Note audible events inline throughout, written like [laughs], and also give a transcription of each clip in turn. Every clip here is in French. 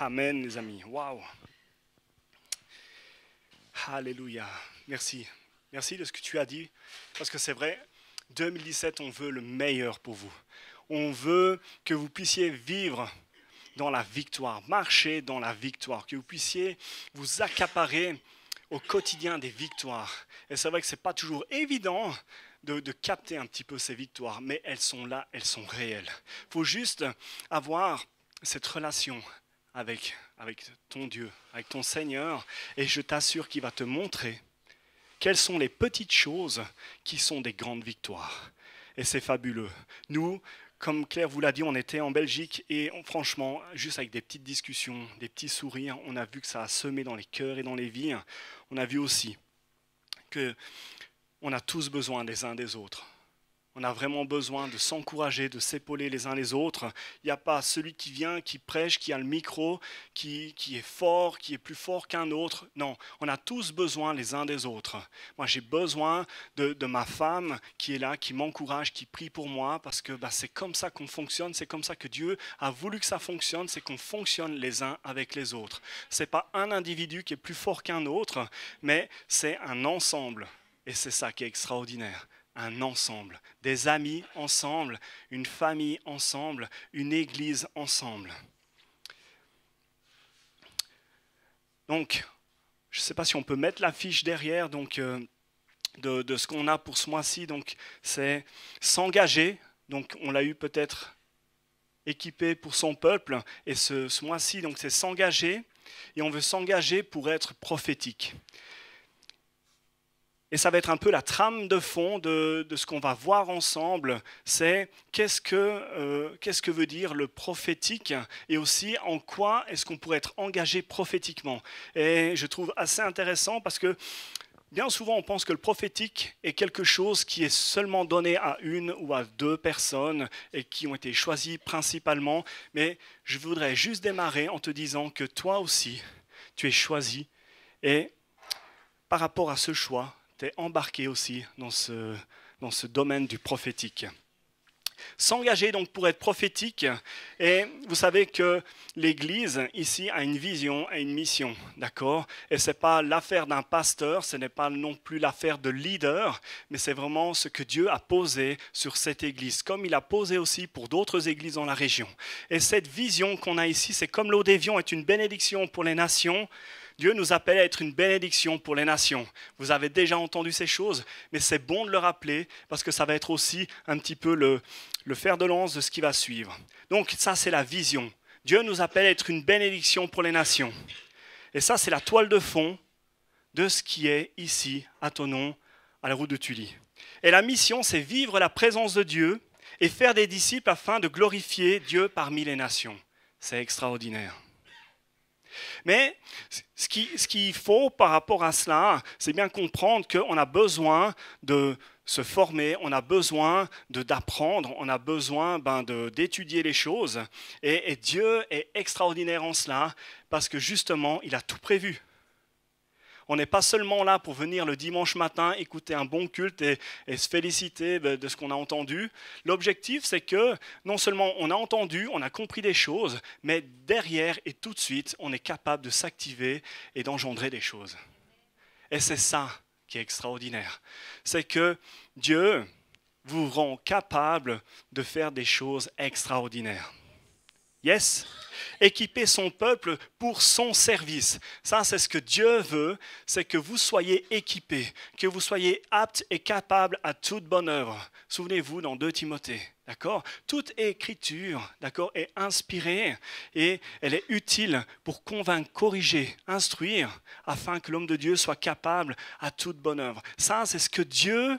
Amen, les amis. Waouh! Alléluia. Merci. Merci de ce que tu as dit, parce que c'est vrai, 2017, on veut le meilleur pour vous. On veut que vous puissiez vivre dans la victoire, marcher dans la victoire, que vous puissiez vous accaparer au quotidien des victoires. Et c'est vrai que ce n'est pas toujours évident de, de, capter un petit peu ces victoires, mais elles sont là, elles sont réelles. Il faut juste avoir cette relation avec, avec ton Dieu, avec ton Seigneur, et je t'assure qu'il va te montrer quelles sont les petites choses qui sont des grandes victoires. Et c'est fabuleux. Nous, comme Claire vous l'a dit, on était en Belgique et franchement, juste avec des petites discussions, des petits sourires, on a vu que ça a semé dans les cœurs et dans les vies. On a vu aussi que on a tous besoin des uns des autres. On a vraiment besoin de s'encourager, de s'épauler les uns les autres. Il n'y a pas celui qui vient, qui prêche, qui a le micro, qui, est fort, qui est plus fort qu'un autre. Non, on a tous besoin les uns des autres. Moi, j'ai besoin de, ma femme qui est là, qui m'encourage, qui prie pour moi, parce que bah, c'est comme ça qu'on fonctionne, c'est comme ça que Dieu a voulu que ça fonctionne, c'est qu'on fonctionne les uns avec les autres. Ce n'est pas un individu qui est plus fort qu'un autre, mais c'est un ensemble. Et c'est ça qui est extraordinaire un ensemble, des amis ensemble, une famille ensemble, une église ensemble. Donc, je ne sais pas si on peut mettre l'affiche derrière donc, euh, de, ce qu'on a pour ce mois-ci. Donc, c'est s'engager. Donc, on l'a eu peut-être équipé pour son peuple. Et ce, ce mois-ci, donc, c'est s'engager. Et on veut s'engager pour être prophétique. Et ça va être un peu la trame de fond de, de ce qu'on va voir ensemble, c'est qu'est-ce que, euh, qu'est-ce que veut dire le prophétique et aussi en quoi est-ce qu'on pourrait être engagé prophétiquement. Et je trouve assez intéressant parce que bien souvent on pense que le prophétique est quelque chose qui est seulement donné à une ou à deux personnes et qui ont été choisies principalement, mais je voudrais juste démarrer en te disant que toi aussi, tu es choisi et par rapport à ce choix, tu embarqué aussi dans ce, dans ce domaine du prophétique. S'engager donc pour être prophétique, et vous savez que l'Église ici a une vision, et une mission, d'accord Et ce n'est pas l'affaire d'un pasteur, ce n'est pas non plus l'affaire de leader, mais c'est vraiment ce que Dieu a posé sur cette Église, comme il a posé aussi pour d'autres églises dans la région. Et cette vision qu'on a ici, c'est comme l'eau d'Évion est une bénédiction pour les nations, Dieu nous appelle à être une bénédiction pour les nations. Vous avez déjà entendu ces choses, mais c'est bon de le rappeler parce que ça va être aussi un petit peu le, fer de lance de ce qui va suivre. Donc ça, c'est la vision. Dieu nous appelle à être une bénédiction pour les nations. Et ça, c'est la toile de fond de ce qui est ici, à Tonon, à la route de Tully. Et la mission, c'est vivre la présence de Dieu et faire des disciples afin de glorifier Dieu parmi les nations. C'est extraordinaire. Mais ce qu'il faut par rapport à cela, c'est bien comprendre qu'on a besoin de se former, on a besoin d'apprendre, on a besoin ben, d'étudier les choses. et Dieu est extraordinaire en cela parce que justement, il a tout prévu. On n'est pas seulement là pour venir le dimanche matin écouter un bon culte et, se féliciter de ce qu'on a entendu. L'objectif, c'est que non seulement on a entendu, on a compris des choses, mais derrière et tout de suite, on est capable de s'activer et d'engendrer des choses. Et c'est ça qui est extraordinaire. C'est que Dieu vous rend capable de faire des choses extraordinaires. Yes Équiper son peuple pour son service. Ça, c'est ce que Dieu veut, c'est que vous soyez équipés, que vous soyez aptes et capables à toute bonne œuvre. Souvenez-vous dans 2 Timothée, d'accord Toute écriture, d'accord, est inspirée et elle est utile pour convaincre, corriger, instruire, afin que l'homme de Dieu soit capable à toute bonne œuvre. Ça, c'est ce que Dieu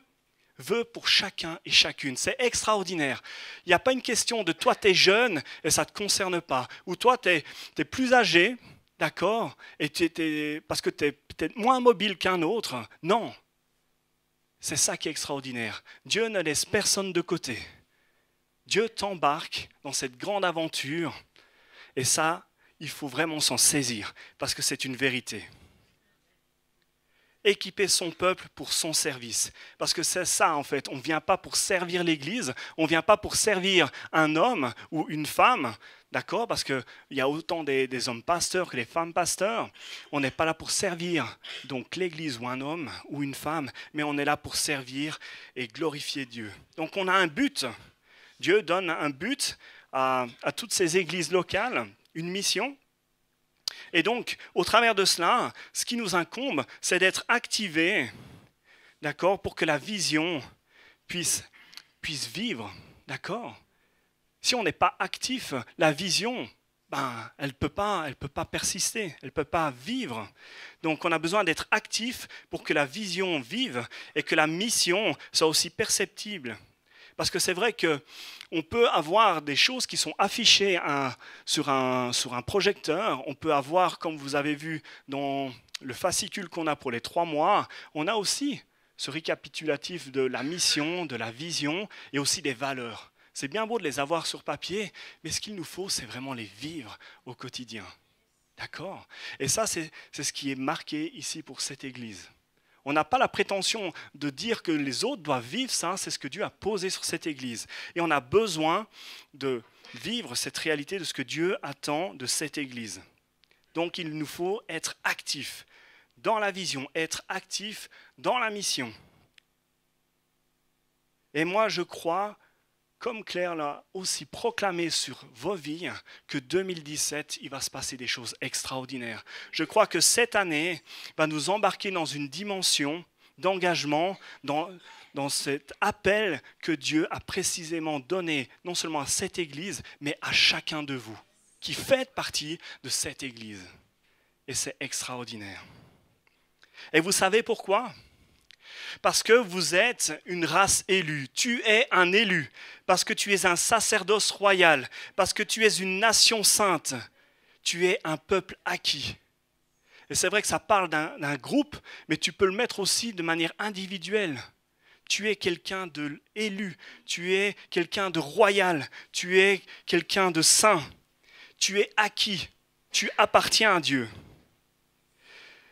veut pour chacun et chacune. C'est extraordinaire. Il n'y a pas une question de toi, tu es jeune et ça ne te concerne pas. Ou toi, tu es, plus âgé, d'accord, et es, parce que tu es peut-être moins mobile qu'un autre. Non. C'est ça qui est extraordinaire. Dieu ne laisse personne de côté. Dieu t'embarque dans cette grande aventure. Et ça, il faut vraiment s'en saisir, parce que c'est une vérité équiper son peuple pour son service. Parce que c'est ça, en fait. On ne vient pas pour servir l'Église, on ne vient pas pour servir un homme ou une femme, d'accord Parce qu'il y a autant des, hommes pasteurs que des femmes pasteurs. On n'est pas là pour servir donc l'Église ou un homme ou une femme, mais on est là pour servir et glorifier Dieu. Donc on a un but. Dieu donne un but à toutes ces églises locales, une mission. Et donc, au travers de cela, ce qui nous incombe, c'est d'être activé d'accord, pour que la vision puisse, vivre, d'accord Si on n'est pas actif, la vision, ben, elle ne peut, peut pas persister, elle ne peut pas vivre. Donc, on a besoin d'être actif pour que la vision vive et que la mission soit aussi perceptible. Parce que c'est vrai qu'on peut avoir des choses qui sont affichées sur, un, sur un projecteur. On peut avoir, comme vous avez vu dans le fascicule qu'on a pour les trois mois, on a aussi ce récapitulatif de la mission, de la vision et aussi des valeurs. C'est bien beau de les avoir sur papier, mais ce qu'il nous faut, c'est vraiment les vivre au quotidien. D'accord Et ça, c'est ce qui est marqué ici pour cette Église. On n'a pas la prétention de dire que les autres doivent vivre ça, c'est ce que Dieu a posé sur cette Église. Et on a besoin de vivre cette réalité de ce que Dieu attend de cette Église. Donc il nous faut être actifs dans la vision, être actifs dans la mission. Et moi, je crois comme Claire l'a aussi proclamé sur vos vies, que 2017, il va se passer des choses extraordinaires. Je crois que cette année va nous embarquer dans une dimension d'engagement, dans, dans cet appel que Dieu a précisément donné, non seulement à cette Église, mais à chacun de vous, qui faites partie de cette Église. Et c'est extraordinaire. Et vous savez pourquoi parce que vous êtes une race élue. Tu es un élu, parce que tu es un sacerdoce royal, parce que tu es une nation sainte. Tu es un peuple acquis. Et c'est vrai que ça parle d'un groupe, mais tu peux le mettre aussi de manière individuelle. Tu es quelqu'un de élu, tu es quelqu'un de royal, tu es quelqu'un de saint, tu es acquis, tu appartiens à Dieu.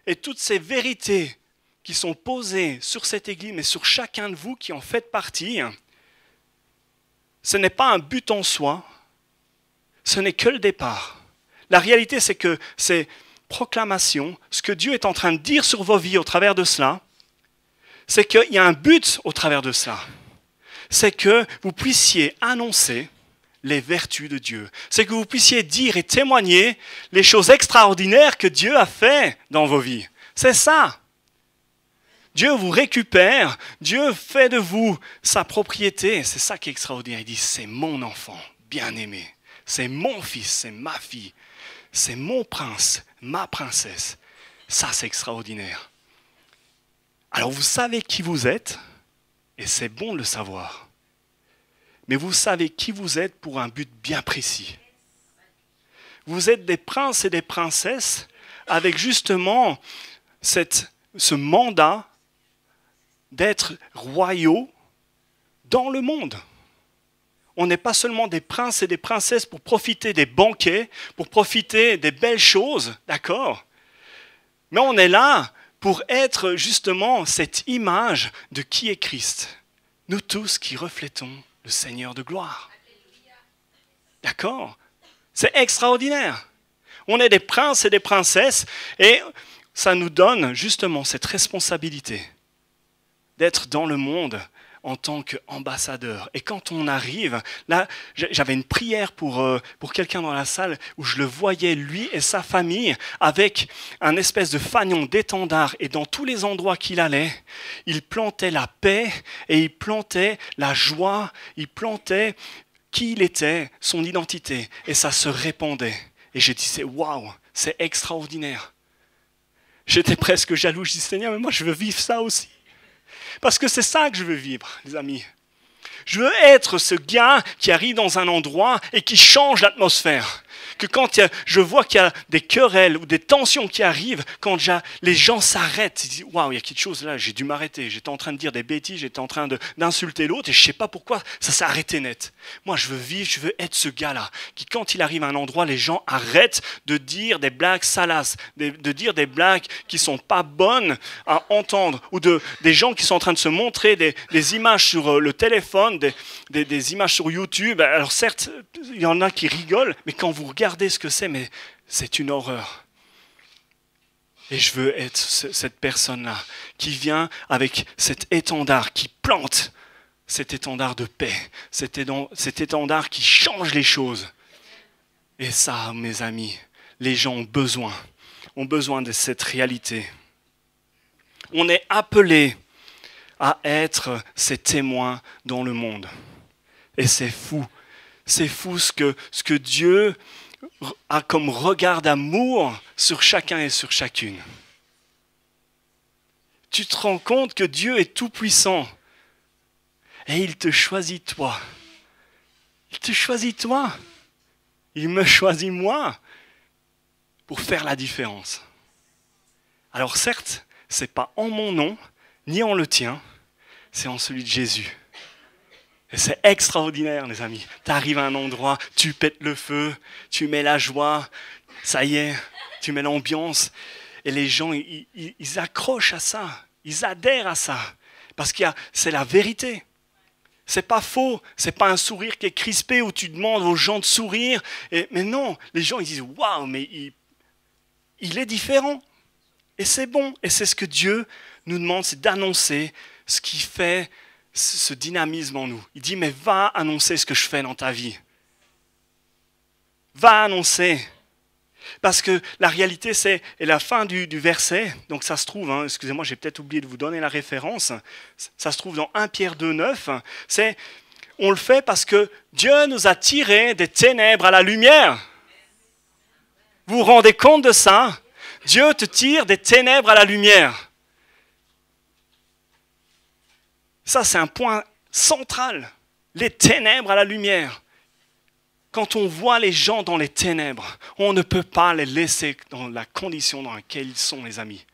Et toutes ces vérités qui sont posées sur cette Église, mais sur chacun de vous qui en faites partie, ce n'est pas un but en soi, ce n'est que le départ. La réalité, c'est que ces proclamations, ce que Dieu est en train de dire sur vos vies au travers de cela, c'est qu'il y a un but au travers de cela. C'est que vous puissiez annoncer les vertus de Dieu. C'est que vous puissiez dire et témoigner les choses extraordinaires que Dieu a fait dans vos vies. C'est ça Dieu vous récupère, Dieu fait de vous sa propriété. C'est ça qui est extraordinaire. Il dit, c'est mon enfant bien-aimé, c'est mon fils, c'est ma fille, c'est mon prince, ma princesse. Ça, c'est extraordinaire. Alors vous savez qui vous êtes, et c'est bon de le savoir. Mais vous savez qui vous êtes pour un but bien précis. Vous êtes des princes et des princesses avec justement cette, ce mandat d'être royaux dans le monde. On n'est pas seulement des princes et des princesses pour profiter des banquets, pour profiter des belles choses, d'accord Mais on est là pour être justement cette image de qui est Christ. Nous tous qui reflétons le Seigneur de gloire. D'accord C'est extraordinaire. On est des princes et des princesses et ça nous donne justement cette responsabilité d'être dans le monde en tant qu'ambassadeur. Et quand on arrive, là, j'avais une prière pour, euh, pour quelqu'un dans la salle où je le voyais, lui et sa famille, avec un espèce de fanion d'étendard. Et dans tous les endroits qu'il allait, il plantait la paix et il plantait la joie, il plantait qui il était, son identité. Et ça se répandait. Et j'ai dit, c'est waouh, c'est extraordinaire. J'étais presque jaloux, je dis, Seigneur, mais moi je veux vivre ça aussi. Parce que c'est ça que je veux vivre, les amis. Je veux être ce gars qui arrive dans un endroit et qui change l'atmosphère que quand je vois qu'il y a des querelles ou des tensions qui arrivent, quand les gens s'arrêtent, ils disent Waouh, il y a quelque chose là, j'ai dû m'arrêter, j'étais en train de dire des bêtises, j'étais en train d'insulter l'autre et je ne sais pas pourquoi, ça s'est arrêté net. Moi, je veux vivre, je veux être ce gars-là, qui quand il arrive à un endroit, les gens arrêtent de dire des blagues salaces, de, dire des blagues qui ne sont pas bonnes à entendre, ou de, des gens qui sont en train de se montrer des, des images sur euh, le téléphone, des, des images sur YouTube. Alors certes, il y en a qui rigolent, mais quand vous regardez, regardez ce que c'est, mais c'est une horreur. Et je veux être cette personne-là qui vient avec cet étendard, qui plante cet étendard de paix, cet, étendard qui change les choses. Et ça, mes amis, les gens ont besoin, ont besoin de cette réalité. On est appelé à être ces témoins dans le monde. Et c'est fou, c'est fou ce que, ce que Dieu a comme regard d'amour sur chacun et sur chacune. Tu te rends compte que Dieu est tout-puissant et il te choisit toi. Il te choisit toi. Il me choisit moi pour faire la différence. Alors certes, ce n'est pas en mon nom ni en le tien, c'est en celui de Jésus c'est extraordinaire, les amis. Tu arrives à un endroit, tu pètes le feu, tu mets la joie, ça y est, tu mets l'ambiance. Et les gens, ils, accrochent à ça, ils adhèrent à ça. Parce que c'est la vérité. C'est pas faux, c'est pas un sourire qui est crispé où tu demandes aux gens de sourire. Et, mais non, les gens, ils disent Waouh, mais il, il est différent. Et c'est bon. Et c'est ce que Dieu nous demande, c'est d'annoncer ce qui fait ce dynamisme en nous. Il dit, mais va annoncer ce que je fais dans ta vie. Va annoncer. Parce que la réalité, c'est, et la fin du, du, verset, donc ça se trouve, hein, excusez-moi, j'ai peut-être oublié de vous donner la référence, ça se trouve dans 1 Pierre 2, 9, c'est, on le fait parce que Dieu nous a tiré des ténèbres à la lumière. Vous vous rendez compte de ça Dieu te tire des ténèbres à la lumière. Ça, c'est un point central. Les ténèbres à la lumière. Quand on voit les gens dans les ténèbres, on ne peut pas les laisser dans la condition dans laquelle ils sont, les amis.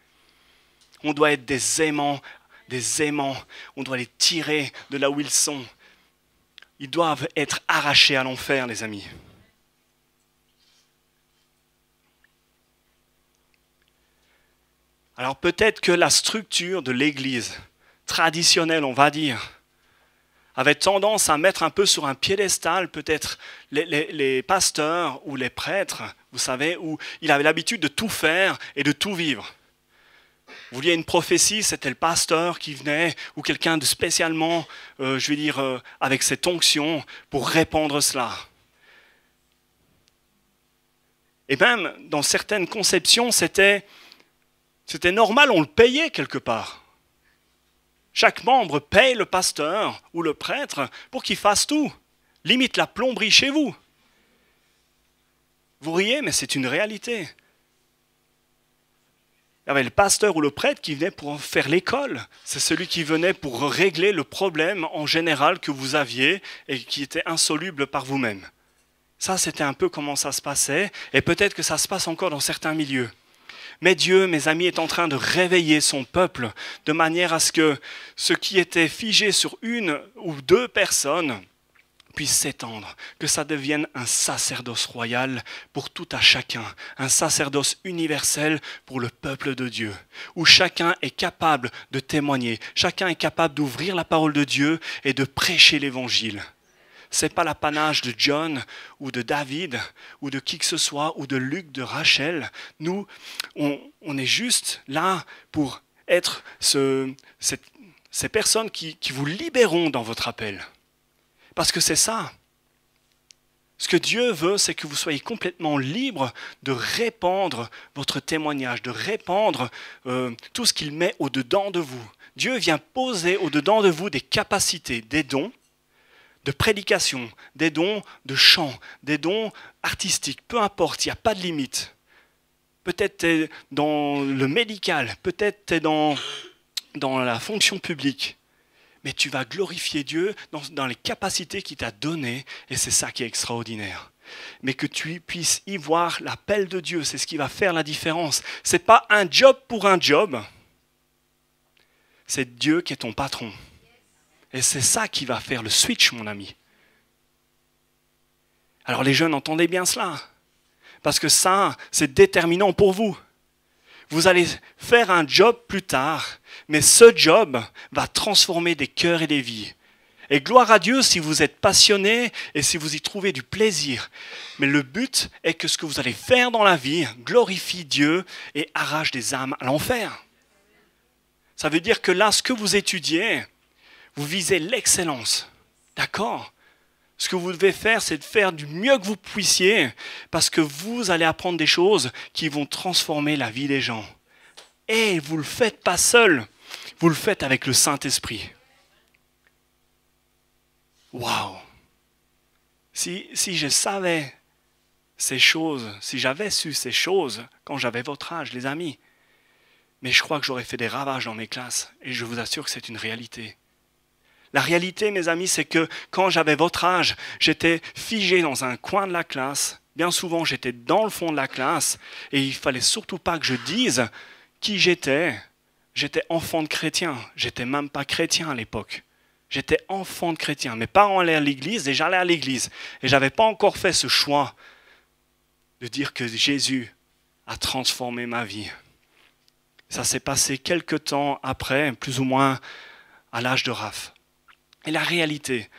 On doit être des aimants, des aimants. On doit les tirer de là où ils sont. Ils doivent être arrachés à l'enfer, les amis. Alors peut-être que la structure de l'Église traditionnel, on va dire, avait tendance à mettre un peu sur un piédestal peut-être les, pasteurs ou les prêtres, vous savez, où il avait l'habitude de tout faire et de tout vivre. Vous vouliez une prophétie, c'était le pasteur qui venait, ou quelqu'un de spécialement, euh, je veux dire, euh, avec cette onction, pour répandre cela. Et même dans certaines conceptions, c'était normal, on le payait quelque part. Chaque membre paye le pasteur ou le prêtre pour qu'il fasse tout. Limite la plomberie chez vous. Vous riez, mais c'est une réalité. Il y avait le pasteur ou le prêtre qui venait pour faire l'école. C'est celui qui venait pour régler le problème en général que vous aviez et qui était insoluble par vous-même. Ça, c'était un peu comment ça se passait, et peut-être que ça se passe encore dans certains milieux. Mais Dieu, mes amis, est en train de réveiller son peuple de manière à ce que ce qui était figé sur une ou deux personnes puisse s'étendre, que ça devienne un sacerdoce royal pour tout à chacun, un sacerdoce universel pour le peuple de Dieu, où chacun est capable de témoigner, chacun est capable d'ouvrir la parole de Dieu et de prêcher l'évangile n'est pas l'apanage de John ou de David ou de qui que ce soit ou de Luc, de Rachel. Nous, on, est juste là pour être ces personnes qui, vous libéreront dans votre appel. Parce que c'est ça. Ce que Dieu veut, c'est que vous soyez complètement libre de répandre votre témoignage, de répandre euh, tout ce qu'il met au-dedans de vous. Dieu vient poser au-dedans de vous des capacités, des dons, de prédication, des dons de chant, des dons artistiques, peu importe, il n'y a pas de limite. Peut-être tu es dans le médical, peut-être tu es dans, dans la fonction publique, mais tu vas glorifier Dieu dans, dans les capacités qu'il t'a données, et c'est ça qui est extraordinaire mais que tu puisses y voir l'appel de Dieu. C'est ce qui va faire la différence. Ce n'est pas un job pour un job. C'est Dieu qui est ton patron. Et c'est ça qui va faire le switch, mon ami. Alors les jeunes, entendez bien cela, parce que ça, c'est déterminant pour vous. Vous allez faire un job plus tard, mais ce job va transformer des cœurs et des vies. Et gloire à Dieu si vous êtes passionné et si vous y trouvez du plaisir. Mais le but est que ce que vous allez faire dans la vie glorifie Dieu et arrache des âmes à l'enfer. Ça veut dire que là, ce que vous étudiez, vous visez l'excellence. D'accord ce que vous devez faire, c'est de faire du mieux que vous puissiez, parce que vous allez apprendre des choses qui vont transformer la vie des gens. Et vous ne le faites pas seul, vous le faites avec le Saint-Esprit. Waouh si, si je savais ces choses, si j'avais su ces choses quand j'avais votre âge, les amis, mais je crois que j'aurais fait des ravages dans mes classes, et je vous assure que c'est une réalité. La réalité, mes amis, c'est que quand j'avais votre âge, j'étais figé dans un coin de la classe. Bien souvent, j'étais dans le fond de la classe et il fallait surtout pas que je dise qui j'étais. J'étais enfant de chrétien. J'étais même pas chrétien à l'époque. J'étais enfant de chrétien. Mes parents allaient à l'église et j'allais à l'église. Et j'avais pas encore fait ce choix de dire que Jésus a transformé ma vie. Ça s'est passé quelque temps après, plus ou moins à l'âge de Raph. Et la réalité,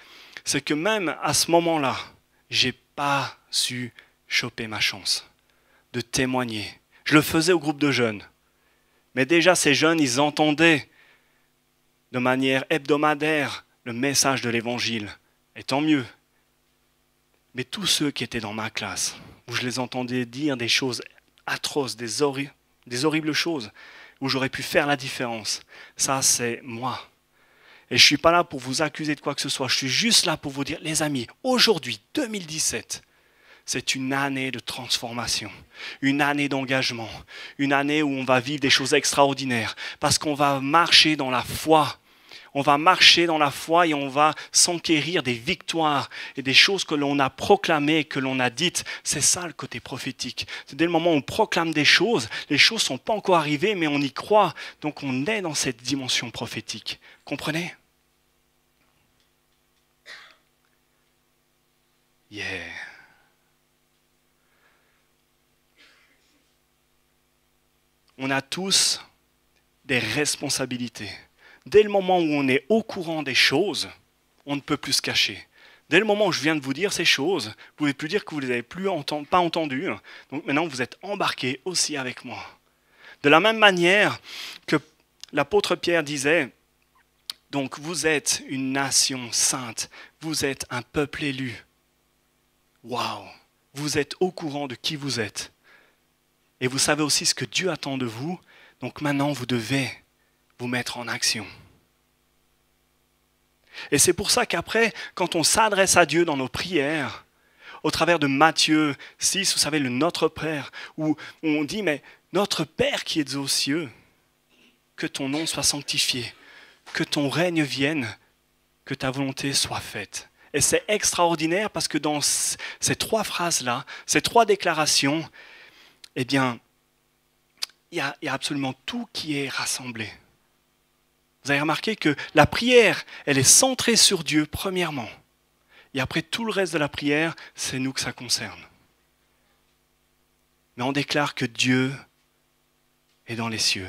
c'est que même à ce moment-là, j'ai pas su choper ma chance de témoigner. Je le faisais au groupe de jeunes. Mais déjà, ces jeunes, ils entendaient de manière hebdomadaire le message de l'Évangile. Et tant mieux. Mais tous ceux qui étaient dans ma classe, où je les entendais dire des choses atroces, des, des horribles choses, où j'aurais pu faire la différence, ça c'est moi. Et je ne suis pas là pour vous accuser de quoi que ce soit. Je suis juste là pour vous dire, les amis, aujourd'hui, 2017, c'est une année de transformation, une année d'engagement, une année où on va vivre des choses extraordinaires, parce qu'on va marcher dans la foi. On va marcher dans la foi et on va s'enquérir des victoires et des choses que l'on a proclamées, que l'on a dites. C'est ça le côté prophétique. C'est dès le moment où on proclame des choses, les choses ne sont pas encore arrivées, mais on y croit. Donc on est dans cette dimension prophétique. Comprenez Yeah. On a tous des responsabilités. Dès le moment où on est au courant des choses, on ne peut plus se cacher. Dès le moment où je viens de vous dire ces choses, vous ne pouvez plus dire que vous ne les avez plus pas entendues. Donc maintenant, vous êtes embarqués aussi avec moi. De la même manière que l'apôtre Pierre disait, donc vous êtes une nation sainte, vous êtes un peuple élu, Waouh, vous êtes au courant de qui vous êtes. Et vous savez aussi ce que Dieu attend de vous. Donc maintenant, vous devez vous mettre en action. Et c'est pour ça qu'après, quand on s'adresse à Dieu dans nos prières, au travers de Matthieu 6, vous savez, le Notre Père, où on dit, mais notre Père qui es aux cieux, que ton nom soit sanctifié, que ton règne vienne, que ta volonté soit faite. Et c'est extraordinaire parce que dans ces trois phrases-là, ces trois déclarations, eh bien, il y, a absolument tout qui est rassemblé. Vous avez remarqué que la prière, elle est centrée sur Dieu, premièrement. Et après tout le reste de la prière, c'est nous que ça concerne. Mais on déclare que Dieu est dans les cieux.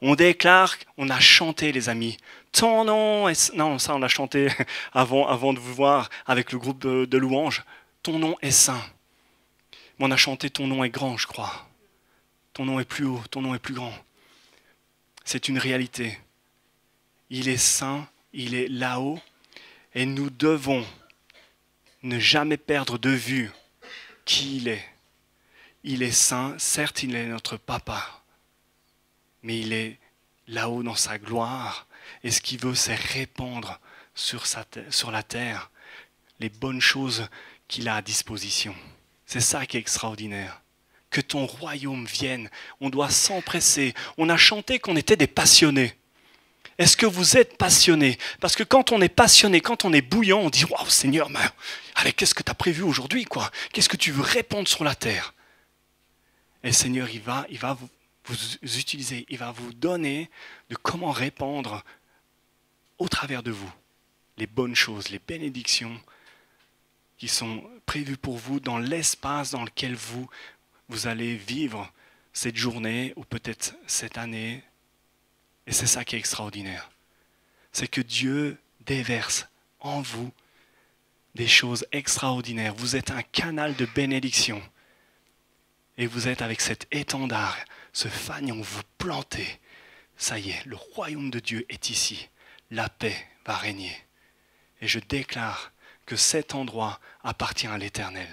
On déclare, on a chanté les amis, ton nom est... Non, ça on l'a chanté [laughs] avant, avant de vous voir avec le groupe de, de louanges. Ton nom est saint. Mais on a chanté Ton nom est grand, je crois. Ton nom est plus haut, ton nom est plus grand. C'est une réalité. Il est saint, il est là-haut, et nous devons ne jamais perdre de vue qui il est. Il est saint, certes il est notre papa, mais il est là-haut dans sa gloire, et ce qu'il veut, c'est répandre sur, la terre les bonnes choses qu'il a à disposition. C'est ça qui est extraordinaire. Que ton royaume vienne, on doit s'empresser. On a chanté qu'on était des passionnés. Est-ce que vous êtes passionnés Parce que quand on est passionné, quand on est bouillant, on dit Waouh Seigneur, mais qu'est-ce que tu as prévu aujourd'hui quoi Qu'est-ce que tu veux répandre sur la terre Et Seigneur, il va, il va vous, vous utiliser, il va vous donner de comment répandre au travers de vous les bonnes choses, les bénédictions qui sont prévues pour vous dans l'espace dans lequel vous, vous allez vivre cette journée ou peut-être cette année. Et c'est ça qui est extraordinaire. C'est que Dieu déverse en vous des choses extraordinaires. Vous êtes un canal de bénédiction. Et vous êtes avec cet étendard, ce fanion, vous plantez. Ça y est, le royaume de Dieu est ici la paix va régner. Et je déclare que cet endroit appartient à l'Éternel.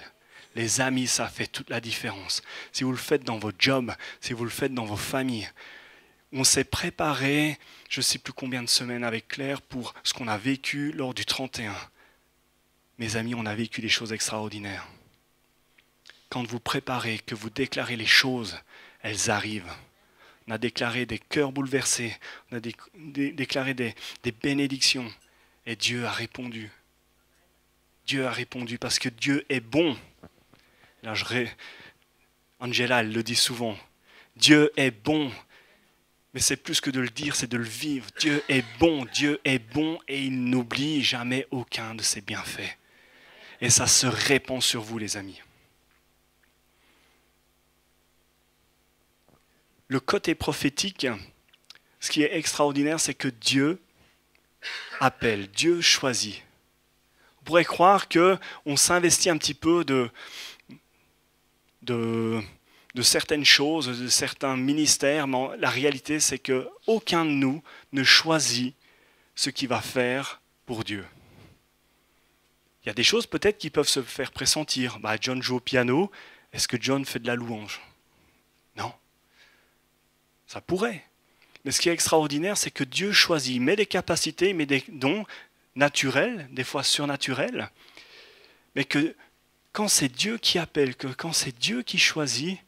Les amis, ça fait toute la différence. Si vous le faites dans votre job, si vous le faites dans vos familles, on s'est préparé, je ne sais plus combien de semaines avec Claire, pour ce qu'on a vécu lors du 31. Mes amis, on a vécu des choses extraordinaires. Quand vous préparez, que vous déclarez les choses, elles arrivent. On a déclaré des cœurs bouleversés. On a déclaré des, bénédictions. Et Dieu a répondu. Dieu a répondu parce que Dieu est bon. Là, Angela, le dit souvent. Dieu est bon. Mais c'est plus que de le dire, c'est de le vivre. Dieu est bon, Dieu est bon et il n'oublie jamais aucun de ses bienfaits. Et ça se répand sur vous, les amis. le côté prophétique, ce qui est extraordinaire, c'est que Dieu appelle, Dieu choisit. On pourrait croire que on s'investit un petit peu de, de, certaines choses, de certains ministères, mais la réalité c'est que aucun de nous ne choisit ce qu'il va faire pour Dieu. Il y a des choses peut-être qui peuvent se faire pressentir. Bah, John joue au piano, est-ce que John fait de la louange Non. Ça pourrait. Mais ce qui est extraordinaire, c'est que Dieu choisit, mais met des capacités, mais met des dons naturels, des fois surnaturels, mais que quand c'est Dieu qui appelle, que quand c'est Dieu qui choisit,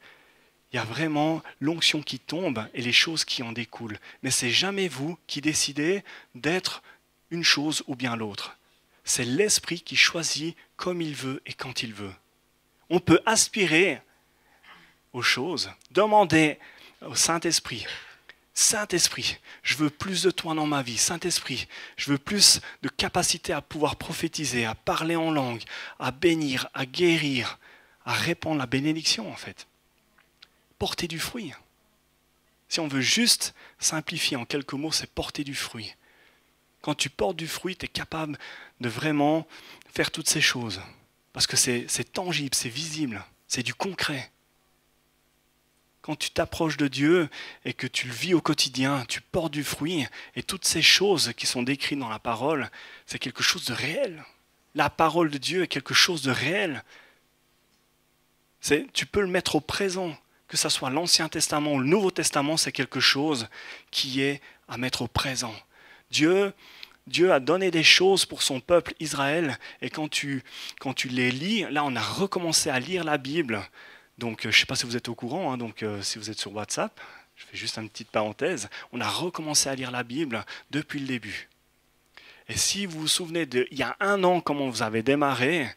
il y a vraiment l'onction qui tombe et les choses qui en découlent. Mais c'est jamais vous qui décidez d'être une chose ou bien l'autre. C'est l'Esprit qui choisit comme il veut et quand il veut. On peut aspirer aux choses, demander au oh, Saint-Esprit. Saint-Esprit, je veux plus de toi dans ma vie. Saint-Esprit, je veux plus de capacité à pouvoir prophétiser, à parler en langue, à bénir, à guérir, à répandre la bénédiction en fait. Porter du fruit. Si on veut juste simplifier en quelques mots, c'est porter du fruit. Quand tu portes du fruit, tu es capable de vraiment faire toutes ces choses. Parce que c'est tangible, c'est visible, c'est du concret quand tu t'approches de Dieu et que tu le vis au quotidien, tu portes du fruit, et toutes ces choses qui sont décrites dans la parole, c'est quelque chose de réel. La parole de Dieu est quelque chose de réel. tu peux le mettre au présent, que ce soit l'Ancien Testament ou le Nouveau Testament, c'est quelque chose qui est à mettre au présent. Dieu, Dieu a donné des choses pour son peuple Israël, et quand tu, quand tu les lis, là on a recommencé à lire la Bible, donc, euh, je ne sais pas si vous êtes au courant, hein, donc, euh, si vous êtes sur WhatsApp, je fais juste une petite parenthèse, on a recommencé à lire la Bible depuis le début. Et si vous vous souvenez de, il y a un an, comment vous avez démarré,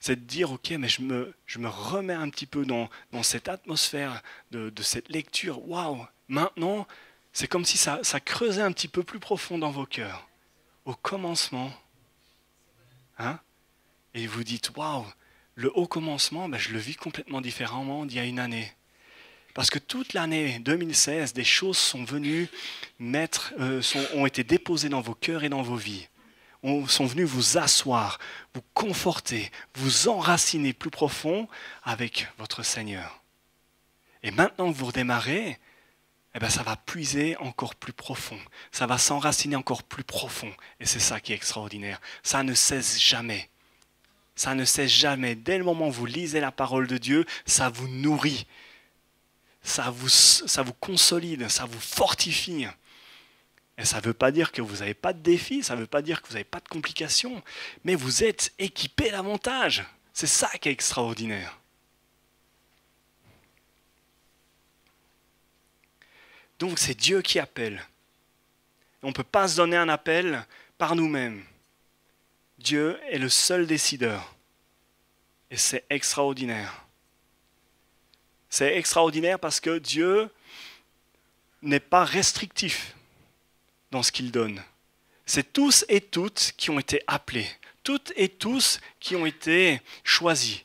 c'est de dire, ok, mais je me, je me remets un petit peu dans, dans cette atmosphère de, de cette lecture. Waouh, maintenant, c'est comme si ça, ça creusait un petit peu plus profond dans vos cœurs. Au commencement, hein, et vous dites, waouh, le haut commencement, ben, je le vis complètement différemment d'il y a une année. Parce que toute l'année 2016, des choses sont venues mettre, euh, ont été déposées dans vos cœurs et dans vos vies. On, sont venus vous asseoir, vous conforter, vous enraciner plus profond avec votre Seigneur. Et maintenant que vous redémarrez, eh ben, ça va puiser encore plus profond, ça va s'enraciner encore plus profond. Et c'est ça qui est extraordinaire. Ça ne cesse jamais ça ne cesse jamais. Dès le moment où vous lisez la parole de Dieu, ça vous nourrit, ça vous, ça vous consolide, ça vous fortifie. Et ça ne veut pas dire que vous n'avez pas de défis, ça ne veut pas dire que vous n'avez pas de complications, mais vous êtes équipé davantage. C'est ça qui est extraordinaire. Donc c'est Dieu qui appelle. On ne peut pas se donner un appel par nous-mêmes. Dieu est le seul décideur. Et c'est extraordinaire. C'est extraordinaire parce que Dieu n'est pas restrictif dans ce qu'il donne. C'est tous et toutes qui ont été appelés, toutes et tous qui ont été choisis.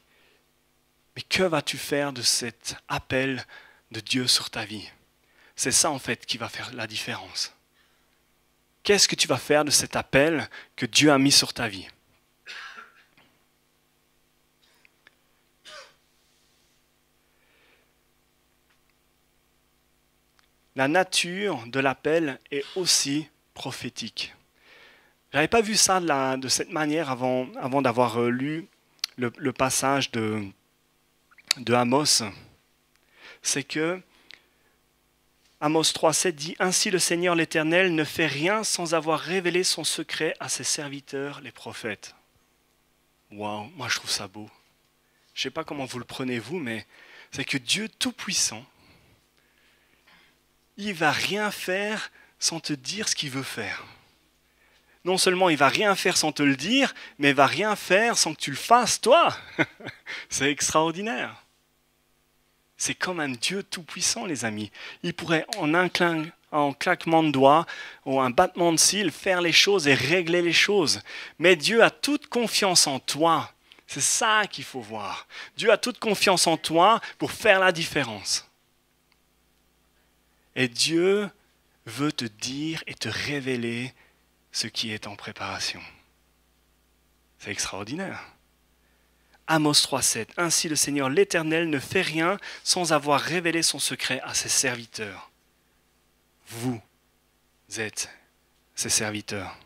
Mais que vas-tu faire de cet appel de Dieu sur ta vie C'est ça en fait qui va faire la différence. Qu'est-ce que tu vas faire de cet appel que Dieu a mis sur ta vie La nature de l'appel est aussi prophétique. Je n'avais pas vu ça de, de cette manière avant, d'avoir euh, lu le, passage de, de Amos. C'est que Amos 3.7 dit Ainsi le Seigneur l'Éternel ne fait rien sans avoir révélé son secret à ses serviteurs, les prophètes. Waouh, moi je trouve ça beau. Je ne sais pas comment vous le prenez vous, mais c'est que Dieu Tout-Puissant, il va rien faire sans te dire ce qu'il veut faire. Non seulement il va rien faire sans te le dire, mais il va rien faire sans que tu le fasses toi. [laughs] c'est extraordinaire. C'est comme un Dieu tout-puissant, les amis. Il pourrait en un en claquement de doigts ou un battement de cils faire les choses et régler les choses. Mais Dieu a toute confiance en toi. C'est ça qu'il faut voir. Dieu a toute confiance en toi pour faire la différence. Et Dieu veut te dire et te révéler ce qui est en préparation. C'est extraordinaire. Amos 3.7. Ainsi le Seigneur l'Éternel ne fait rien sans avoir révélé son secret à ses serviteurs. Vous êtes ses serviteurs.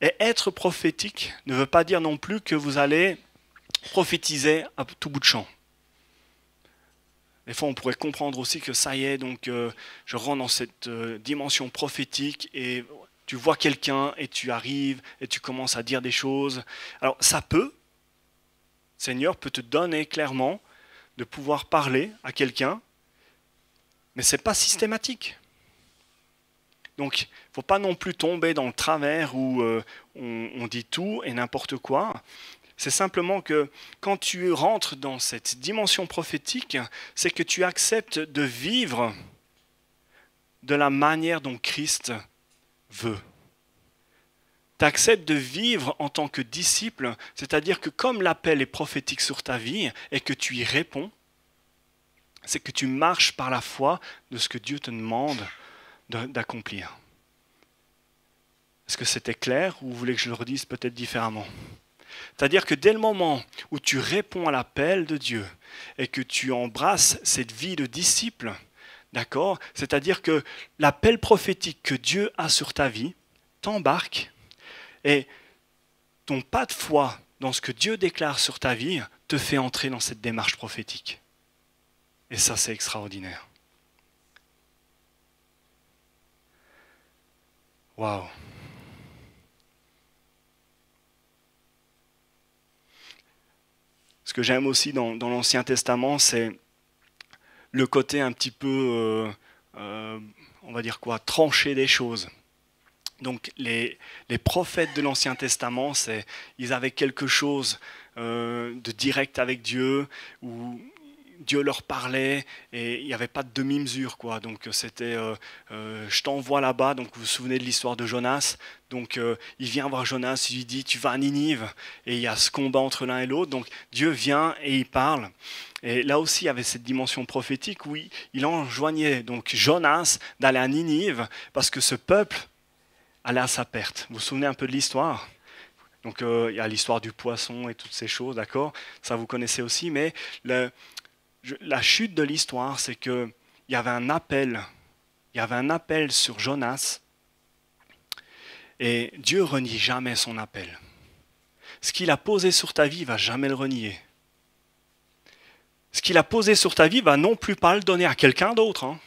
Et être prophétique ne veut pas dire non plus que vous allez prophétiser à tout bout de champ. Des fois, on pourrait comprendre aussi que ça y est, donc euh, je rentre dans cette euh, dimension prophétique et tu vois quelqu'un et tu arrives et tu commences à dire des choses. Alors ça peut, Seigneur peut te donner clairement de pouvoir parler à quelqu'un, mais ce n'est pas systématique. Donc, il ne faut pas non plus tomber dans le travers où euh, on dit tout et n'importe quoi. C'est simplement que quand tu rentres dans cette dimension prophétique, c'est que tu acceptes de vivre de la manière dont Christ veux. Tu de vivre en tant que disciple, c'est-à-dire que comme l'appel est prophétique sur ta vie et que tu y réponds, c'est que tu marches par la foi de ce que Dieu te demande d'accomplir. Est-ce que c'était clair ou vous voulez que je le redise peut-être différemment C'est-à-dire que dès le moment où tu réponds à l'appel de Dieu et que tu embrasses cette vie de disciple, D'accord C'est-à-dire que l'appel prophétique que Dieu a sur ta vie t'embarque et ton pas de foi dans ce que Dieu déclare sur ta vie te fait entrer dans cette démarche prophétique. Et ça, c'est extraordinaire. Waouh Ce que j'aime aussi dans, dans l'Ancien Testament, c'est le côté un petit peu, euh, euh, on va dire quoi, tranché des choses. Donc les, les prophètes de l'Ancien Testament, ils avaient quelque chose euh, de direct avec Dieu, ou Dieu leur parlait et il n'y avait pas de demi-mesure. quoi. Donc euh, c'était euh, euh, je t'envoie là-bas. Donc vous vous souvenez de l'histoire de Jonas. Donc il vient voir Jonas, il lui dit tu vas à Ninive. Et il y a ce combat entre l'un et l'autre. Donc Dieu vient et il parle. Et là aussi, il y avait cette dimension prophétique où il, enjoignait donc Jonas d'aller à Ninive parce que ce peuple allait à sa perte. Vous vous souvenez un peu de l'histoire donc il y a l'histoire du poisson et toutes ces choses, d'accord Ça vous connaissez aussi, mais le, la chute de l'histoire, c'est qu'il y avait un appel. Il y avait un appel sur Jonas. Et Dieu renie jamais son appel. Ce qu'il a posé sur ta vie, il va jamais le renier. Ce qu'il a posé sur ta vie, il va non plus pas le donner à quelqu'un d'autre. Hein.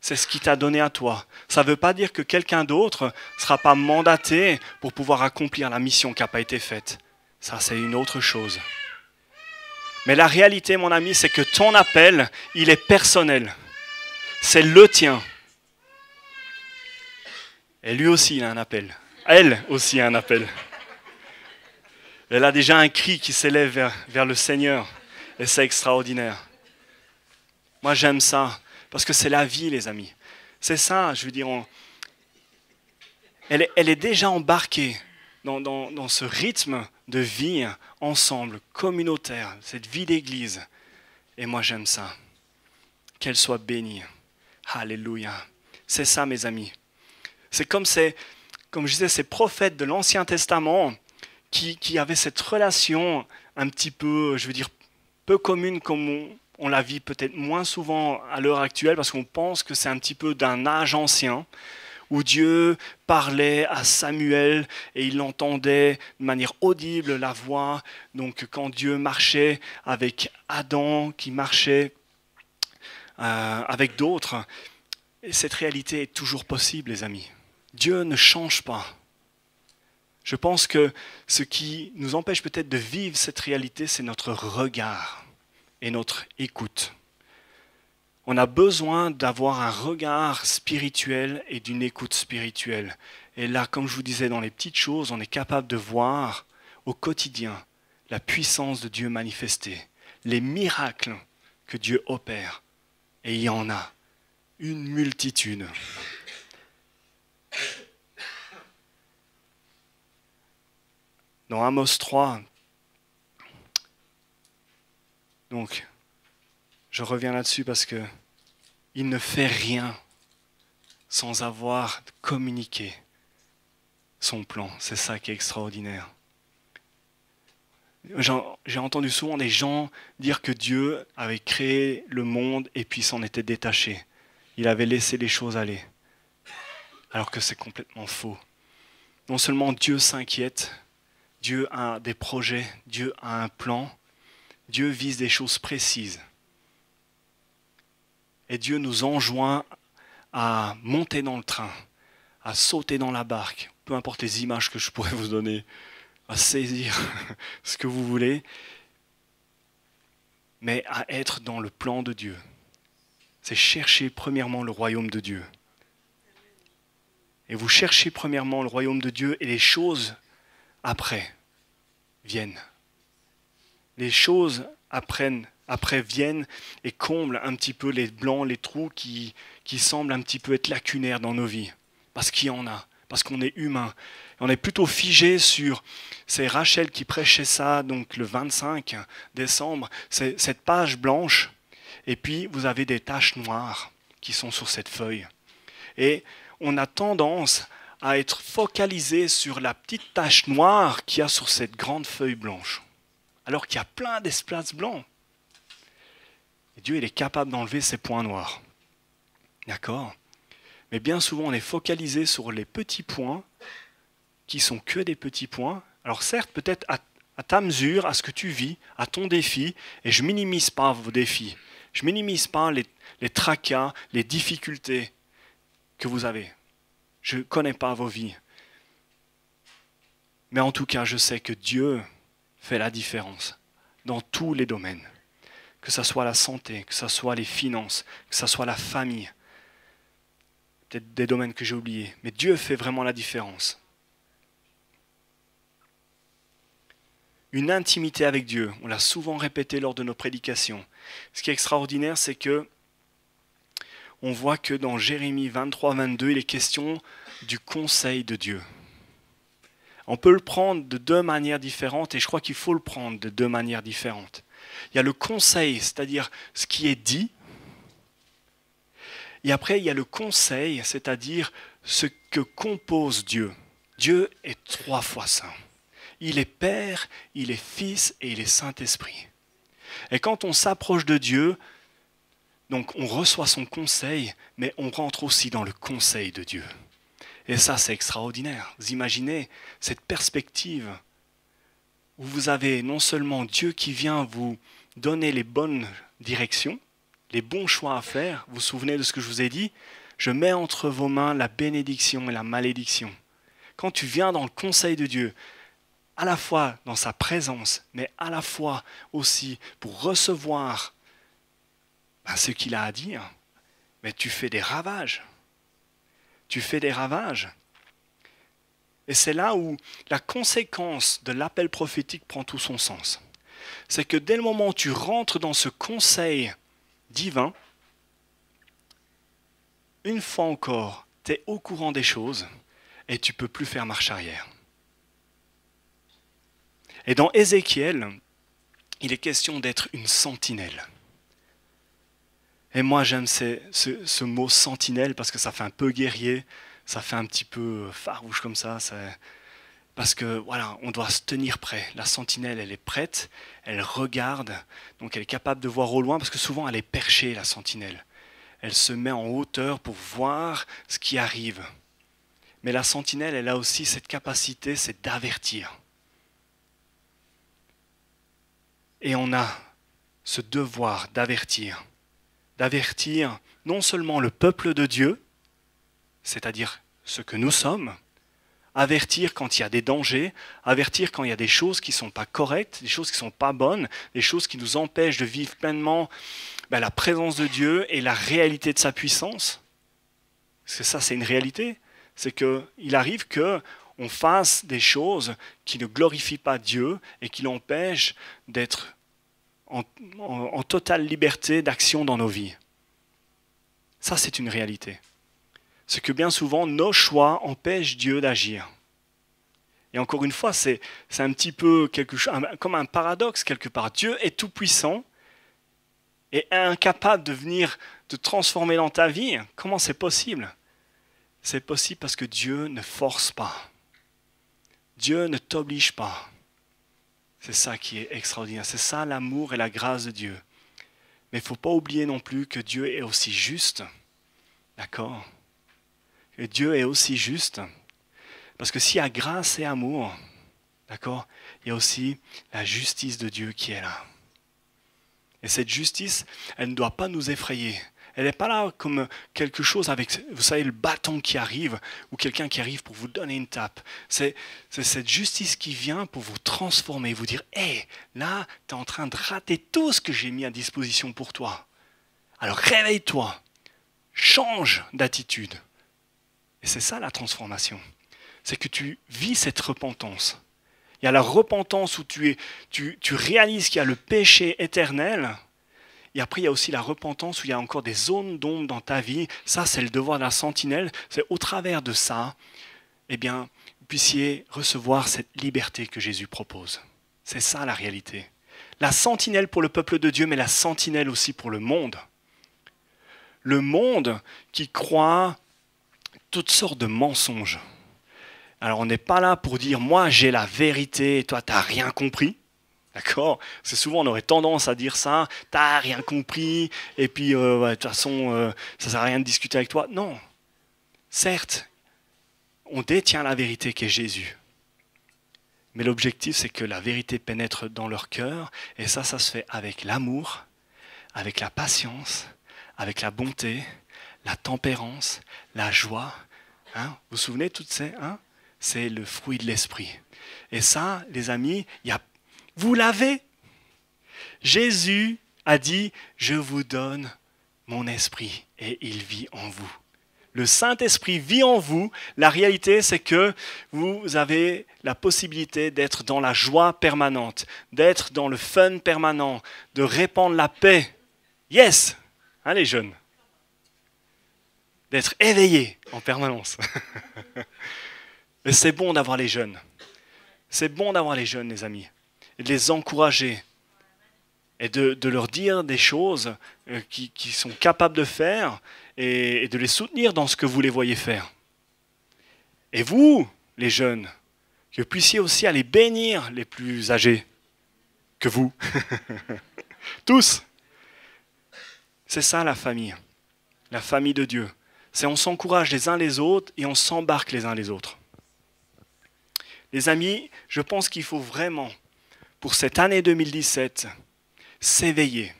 C'est ce qu'il t'a donné à toi. Ça ne veut pas dire que quelqu'un d'autre ne sera pas mandaté pour pouvoir accomplir la mission qui n'a pas été faite. Ça, c'est une autre chose. Mais la réalité, mon ami, c'est que ton appel, il est personnel. C'est le tien. Et lui aussi, il a un appel. Elle aussi a un appel. Elle a déjà un cri qui s'élève vers, le Seigneur. Et c'est extraordinaire. Moi, j'aime ça. Parce que c'est la vie, les amis. C'est ça, je veux dire. Elle, est déjà embarquée dans, dans ce rythme de vie ensemble, communautaire, cette vie d'église. Et moi j'aime ça. Qu'elle soit bénie. Alléluia. C'est ça mes amis. C'est comme ces, comme je disais, ces prophètes de l'Ancien Testament qui, qui, avaient cette relation un petit peu, je veux dire, peu commune comme on la vit peut-être moins souvent à l'heure actuelle parce qu'on pense que c'est un petit peu d'un âge ancien où Dieu parlait à Samuel et il entendait de manière audible la voix. Donc quand Dieu marchait avec Adam qui marchait euh, avec d'autres, cette réalité est toujours possible, les amis. Dieu ne change pas. Je pense que ce qui nous empêche peut-être de vivre cette réalité, c'est notre regard et notre écoute. On a besoin d'avoir un regard spirituel et d'une écoute spirituelle. Et là, comme je vous disais, dans les petites choses, on est capable de voir au quotidien la puissance de Dieu manifestée, les miracles que Dieu opère. Et il y en a une multitude. Dans Amos 3, donc, je reviens là-dessus parce que il ne fait rien sans avoir communiqué son plan. C'est ça qui est extraordinaire. J'ai entendu souvent des gens dire que Dieu avait créé le monde et puis s'en était détaché. Il avait laissé les choses aller. Alors que c'est complètement faux. Non seulement Dieu s'inquiète, Dieu a des projets, Dieu a un plan, Dieu vise des choses précises. Et Dieu nous enjoint à monter dans le train, à sauter dans la barque, peu importe les images que je pourrais vous donner, à saisir [laughs] ce que vous voulez, mais à être dans le plan de Dieu. C'est chercher premièrement le royaume de Dieu. Et vous cherchez premièrement le royaume de Dieu et les choses après viennent. Les choses apprennent après viennent et comblent un petit peu les blancs, les trous qui, semblent un petit peu être lacunaires dans nos vies. Parce qu'il y en a, parce qu'on est humain. On est plutôt figé sur, c'est Rachel qui prêchait ça, donc le 25 décembre, c'est cette page blanche, et puis vous avez des taches noires qui sont sur cette feuille. Et on a tendance à être focalisé sur la petite tache noire qu'il y a sur cette grande feuille blanche, alors qu'il y a plein d'espaces blancs. Dieu, est capable d'enlever ces points noirs. D'accord Mais bien souvent, on est focalisé sur les petits points qui sont que des petits points. Alors certes, peut-être à, ta mesure, à ce que tu vis, à ton défi, et je minimise pas vos défis. Je minimise pas les, les tracas, les difficultés que vous avez. Je ne connais pas vos vies. Mais en tout cas, je sais que Dieu fait la différence dans tous les domaines que ce soit la santé, que ce soit les finances, que ce soit la famille, peut-être des domaines que j'ai oubliés, mais Dieu fait vraiment la différence. Une intimité avec Dieu, on l'a souvent répété lors de nos prédications. Ce qui est extraordinaire, c'est que on voit que dans Jérémie 23, 22, il est question du conseil de Dieu. On peut le prendre de deux manières différentes et je crois qu'il faut le prendre de deux manières différentes. Il y a le conseil, c'est-à-dire ce qui est dit. Et après, il y a le conseil, c'est-à-dire ce que compose Dieu. Dieu est trois fois saint. Il est Père, il est Fils et il est Saint-Esprit. Et quand on s'approche de Dieu, donc on reçoit son conseil, mais on rentre aussi dans le conseil de Dieu. Et ça, c'est extraordinaire. Vous imaginez cette perspective où vous avez non seulement Dieu qui vient vous donner les bonnes directions, les bons choix à faire. Vous vous souvenez de ce que je vous ai dit Je mets entre vos mains la bénédiction et la malédiction. Quand tu viens dans le conseil de Dieu, à la fois dans sa présence, mais à la fois aussi pour recevoir ben, ce qu'il a à dire, mais tu fais des ravages. Tu fais des ravages et c'est là où la conséquence de l'appel prophétique prend tout son sens. C'est que dès le moment où tu rentres dans ce conseil divin, une fois encore, tu es au courant des choses et tu peux plus faire marche arrière. Et dans Ézéchiel, il est question d'être une sentinelle. Et moi j'aime ce, mot sentinelle parce que ça fait un peu guerrier, ça fait un petit peu euh, farouche comme ça. parce que voilà, on doit se tenir prêt. La sentinelle, elle est prête, elle regarde, donc elle est capable de voir au loin, parce que souvent elle est perchée, la sentinelle. Elle se met en hauteur pour voir ce qui arrive. Mais la sentinelle, elle a aussi cette capacité, c'est d'avertir. Et on a ce devoir d'avertir, d'avertir non seulement le peuple de Dieu, c'est-à-dire ce que nous sommes, avertir quand il y a des dangers, avertir quand il y a des choses qui ne sont pas correctes, des choses qui ne sont pas bonnes, des choses qui nous empêchent de vivre pleinement ben, la présence de Dieu et la réalité de sa puissance. Parce que ça, c'est une réalité. C'est qu'il arrive que on fasse des choses qui ne glorifient pas Dieu et qui l'empêchent d'être en totale liberté d'action dans nos vies. Ça, c'est une réalité c'est que bien souvent, nos choix empêchent Dieu d'agir. Et encore une fois, c'est un petit peu comme un paradoxe quelque part. Dieu est tout-puissant et incapable de venir te transformer dans ta vie. Comment c'est possible C'est possible parce que Dieu ne force pas. Dieu ne t'oblige pas. C'est ça qui est extraordinaire. C'est ça l'amour et la grâce de Dieu. Mais il ne faut pas oublier non plus que Dieu est aussi juste. D'accord et Dieu est aussi juste. Parce que s'il y a grâce et amour, d'accord, il y a aussi la justice de Dieu qui est là. Et cette justice, elle ne doit pas nous effrayer. Elle n'est pas là comme quelque chose avec, vous savez, le bâton qui arrive ou quelqu'un qui arrive pour vous donner une tape. C'est cette justice qui vient pour vous transformer, vous dire Hé, là, tu es en train de rater tout ce que j'ai mis à disposition pour toi. Alors réveille-toi, change d'attitude. Et c'est ça la transformation. C'est que tu vis cette repentance. Il y a la repentance où tu, es, tu, réalises qu'il y a le péché éternel. Et après, il y a aussi la repentance où il y a encore des zones d'ombre dans ta vie. Ça, c'est le devoir de la sentinelle. C'est au travers de ça, eh bien, vous puissiez recevoir cette liberté que Jésus propose. C'est ça la réalité. La sentinelle pour le peuple de Dieu, mais la sentinelle aussi pour le monde. Le monde qui croit toutes sortes de mensonges. Alors on n'est pas là pour dire moi j'ai la vérité et toi t'as rien compris. D'accord C'est souvent on aurait tendance à dire ça, t'as rien compris, et puis euh, de toute façon ça euh, ça sert à rien de discuter avec toi. Non. Certes, on détient la vérité qui est Jésus. Mais l'objectif c'est que la vérité pénètre dans leur cœur, et ça, ça se fait avec l'amour, avec la patience, avec la bonté, la tempérance, la joie. Hein? Vous vous souvenez, toutes ces, hein? c'est le fruit de l'esprit. Et ça, les amis, y a... vous l'avez. Jésus a dit, je vous donne mon esprit et il vit en vous. Le Saint-Esprit vit en vous. La réalité, c'est que vous avez la possibilité d'être dans la joie permanente, d'être dans le fun permanent, de répandre la paix. Yes, hein, les jeunes d'être éveillé en permanence. Et [laughs] c'est bon d'avoir les jeunes. C'est bon d'avoir les jeunes, les amis, et de les encourager, et de, leur dire des choses euh, qu'ils qui sont capables de faire, et, et de les soutenir dans ce que vous les voyez faire. Et vous, les jeunes, que puissiez aussi aller bénir les plus âgés que vous. [laughs] Tous. C'est ça la famille, la famille de Dieu c'est on s'encourage les uns les autres et on s'embarque les uns les autres. Les amis, je pense qu'il faut vraiment, pour cette année 2017, s'éveiller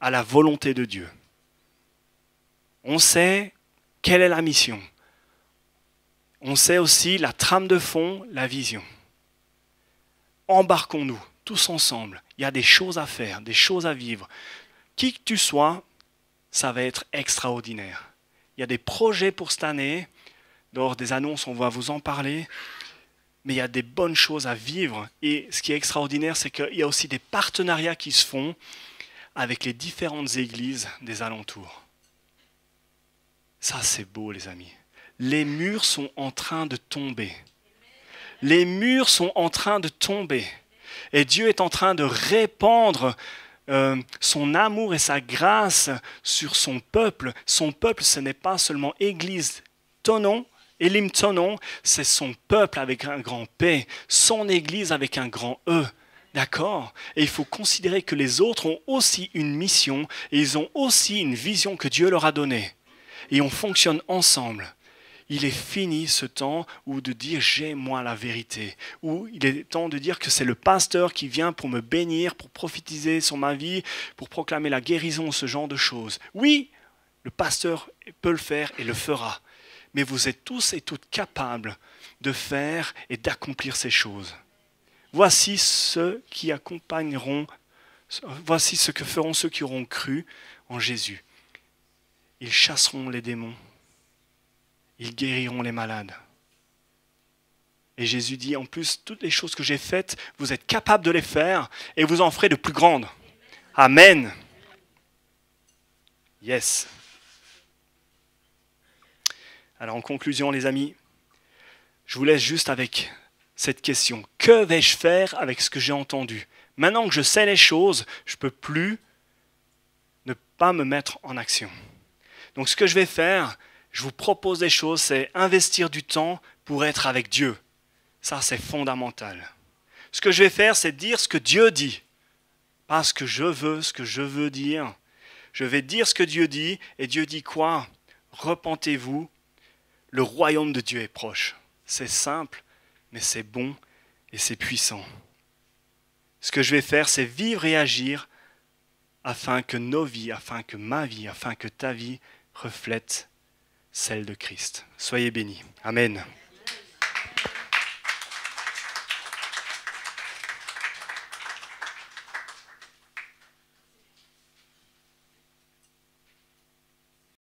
à la volonté de Dieu. On sait quelle est la mission. On sait aussi la trame de fond, la vision. Embarquons-nous tous ensemble. Il y a des choses à faire, des choses à vivre. Qui que tu sois, ça va être extraordinaire. Il y a des projets pour cette année. des annonces, on va vous en parler. Mais il y a des bonnes choses à vivre. Et ce qui est extraordinaire, c'est qu'il y a aussi des partenariats qui se font avec les différentes églises des alentours. Ça, c'est beau, les amis. Les murs sont en train de tomber. Les murs sont en train de tomber. Et Dieu est en train de répandre euh, son amour et sa grâce sur son peuple. Son peuple, ce n'est pas seulement Église, Tonon Elim Tonon, c'est son peuple avec un grand P, son Église avec un grand E. D'accord Et il faut considérer que les autres ont aussi une mission et ils ont aussi une vision que Dieu leur a donnée. Et on fonctionne ensemble il est fini ce temps où de dire j'ai moi la vérité, où il est temps de dire que c'est le pasteur qui vient pour me bénir, pour prophétiser sur ma vie, pour proclamer la guérison, ce genre de choses. Oui, le pasteur peut le faire et le fera, mais vous êtes tous et toutes capables de faire et d'accomplir ces choses. Voici ceux qui accompagneront, voici ce que feront ceux qui auront cru en Jésus. Ils chasseront les démons ils guériront les malades. Et Jésus dit, en plus, toutes les choses que j'ai faites, vous êtes capables de les faire et vous en ferez de plus grandes. Amen. Yes. Alors en conclusion, les amis, je vous laisse juste avec cette question. Que vais-je faire avec ce que j'ai entendu Maintenant que je sais les choses, je ne peux plus ne pas me mettre en action. Donc ce que je vais faire, je vous propose des choses, c'est investir du temps pour être avec Dieu. Ça, c'est fondamental. Ce que je vais faire, c'est dire ce que Dieu dit. Pas ce que je veux, ce que je veux dire. Je vais dire ce que Dieu dit, et Dieu dit quoi Repentez-vous, le royaume de Dieu est proche. C'est simple, mais c'est bon et c'est puissant. Ce que je vais faire, c'est vivre et agir afin que nos vies, afin que ma vie, afin que ta vie reflète celle de Christ. Soyez bénis. Amen.